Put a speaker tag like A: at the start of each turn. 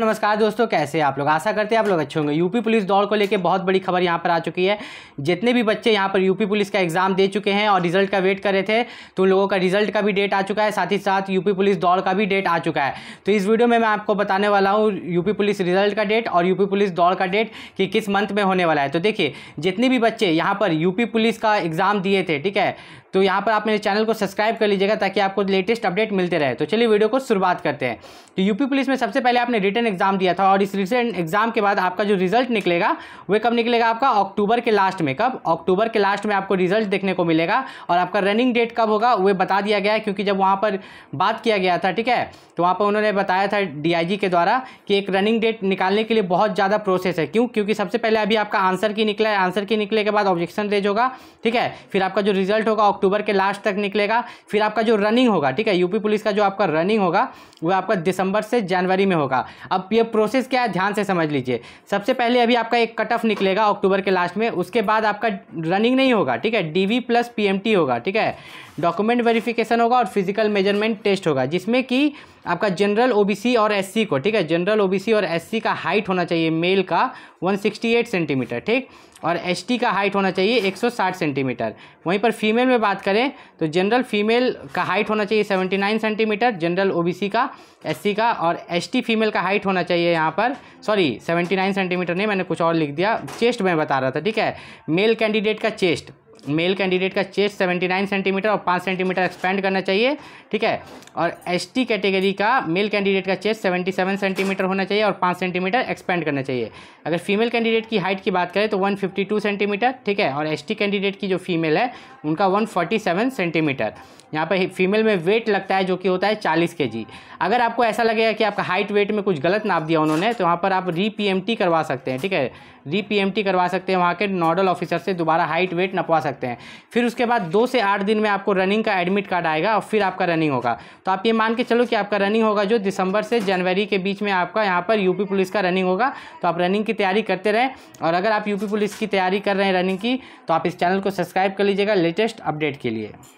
A: नमस्कार दोस्तों कैसे आप लोग आशा करते हैं आप लोग अच्छे होंगे यूपी पुलिस दौड़ को लेकर बहुत बड़ी खबर यहाँ पर आ चुकी है जितने भी बच्चे यहाँ पर यूपी पुलिस का एग्जाम दे चुके हैं और रिजल्ट का वेट कर रहे थे तो उन लोगों का रिजल्ट का भी डेट आ चुका है साथ ही साथ यूपी पुलिस दौड़ का भी डेट आ चुका है तो इस वीडियो में मैं आपको बताने वाला हूँ यूपी पुलिस रिजल्ट का डेट और यूपी पुलिस दौड़ का डेट कि किस मंथ में होने वाला है तो देखिए जितने भी बच्चे यहाँ पर यूपी पुलिस का एग्जाम दिए थे ठीक है तो यहाँ पर आप मेरे चैनल को सब्सक्राइब कर लीजिएगा ताकि आपको लेटेस्ट अपडेट मिलते रहे तो चलिए वीडियो को शुरुआत करते हैं तो यूपी पुलिस में सबसे पहले आपने रिटर्न एग्जाम दिया था और इस रिसेंट एग्जाम के बाद आपका जो रिजल्ट निकलेगा वह कब निकलेगा आपका अक्टूबर के लास्ट में कब अक्टूबर के लास्ट में आपको रिजल्ट देखने को मिलेगा और आपका रनिंग डेट कब होगा वह बता दिया गया है क्योंकि जब वहाँ पर बात किया गया था ठीक है तो वहाँ पर उन्होंने बताया था डीआईजी के द्वारा कि एक रनिंग डेट निकालने के लिए बहुत ज़्यादा प्रोसेस है क्यों क्योंकि सबसे पहले अभी आपका आंसर की निकला है आंसर की निकले के बाद ऑब्जेक्शन रेज होगा ठीक है फिर आपका जो रिजल्ट होगा अक्टूबर के लास्ट तक निकलेगा फिर आपका जो रनिंग होगा ठीक है यूपी पुलिस का जो आपका रनिंग होगा वह आपका दिसंबर से जनवरी में होगा अब ये प्रोसेस क्या है ध्यान से समझ लीजिए सबसे पहले अभी आपका एक कट ऑफ निकलेगा अक्टूबर के लास्ट में उसके बाद आपका रनिंग नहीं होगा ठीक है डीवी प्लस पीएमटी होगा ठीक है डॉक्यूमेंट वेरिफिकेशन होगा और फिजिकल मेजरमेंट टेस्ट होगा जिसमें कि आपका जनरल ओबीसी और एससी को ठीक है जनरल ओबीसी और एससी का हाइट होना चाहिए मेल का 168 सेंटीमीटर ठीक और एसटी का हाइट होना चाहिए 160 सेंटीमीटर वहीं पर फीमेल में बात करें तो जनरल फीमेल का हाइट होना चाहिए 79 सेंटीमीटर जनरल ओबीसी का एससी का और एसटी फीमेल का हाइट होना चाहिए यहाँ पर सॉरी 79 सेंटीमीटर नहीं मैंने कुछ और लिख दिया चेस्ट में बता रहा था ठीक है मेल कैंडिडेट का चेस्ट मेल कैंडिडेट का चेस्ट 79 सेंटीमीटर और 5 सेंटीमीटर एक्सपेंड करना चाहिए ठीक है और एसटी कैटेगरी का मेल कैंडिडेट का चेस्ट 77 सेंटीमीटर होना चाहिए और 5 सेंटीमीटर एक्सपेंड करना चाहिए अगर फीमेल कैंडिडेट की हाइट की बात करें तो 152 सेंटीमीटर ठीक है और एसटी कैंडिडेट की जो फीमेल है उनका सेवन सेंटीमीटर यहाँ पर फीमेल में वेट लगता है जो कि होता है चालीस के जी अगर आपको ऐसा लगेगा कि आपका हाइट वेट में कुछ गलत नाप दिया उन्होंने तो वहाँ पर आप री पी करवा सकते हैं ठीक है री पी करवा सकते हैं वहाँ के नोडल ऑफिसर से दोबारा हाइट वेट नपवा सकते सकते हैं फिर उसके बाद दो से आठ दिन में आपको रनिंग का एडमिट कार्ड आएगा और फिर आपका रनिंग होगा तो आप ये मान के चलो कि आपका रनिंग होगा जो दिसंबर से जनवरी के बीच में आपका यहाँ पर यूपी पुलिस का रनिंग होगा तो आप रनिंग की तैयारी करते रहें और अगर आप यूपी पुलिस की तैयारी कर रहे हैं रनिंग की तो आप इस चैनल को सब्सक्राइब कर लीजिएगा लेटेस्ट अपडेट के लिए